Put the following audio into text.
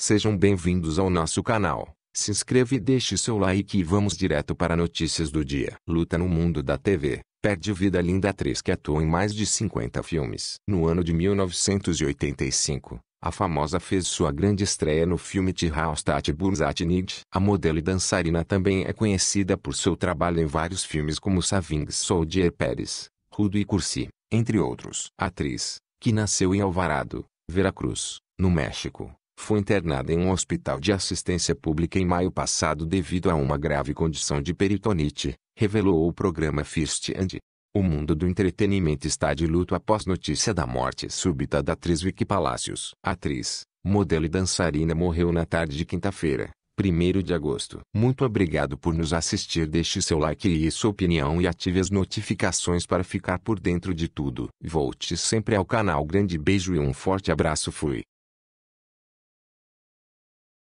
Sejam bem-vindos ao nosso canal. Se inscreva e deixe seu like e vamos direto para notícias do dia. Luta no mundo da TV. Perde vida linda atriz que atuou em mais de 50 filmes. No ano de 1985, a famosa fez sua grande estreia no filme Tihaustat Burzatnid. A modelo e dançarina também é conhecida por seu trabalho em vários filmes como Savings Soldier Pérez, Rudo e Cursi, entre outros. atriz, que nasceu em Alvarado, Veracruz, no México, foi internada em um hospital de assistência pública em maio passado devido a uma grave condição de peritonite, revelou o programa First And. O mundo do entretenimento está de luto após notícia da morte súbita da atriz Vicky Palacios. Atriz, modelo e dançarina morreu na tarde de quinta-feira, 1 de agosto. Muito obrigado por nos assistir. Deixe seu like e sua opinião e ative as notificações para ficar por dentro de tudo. Volte sempre ao canal. Grande beijo e um forte abraço. Fui.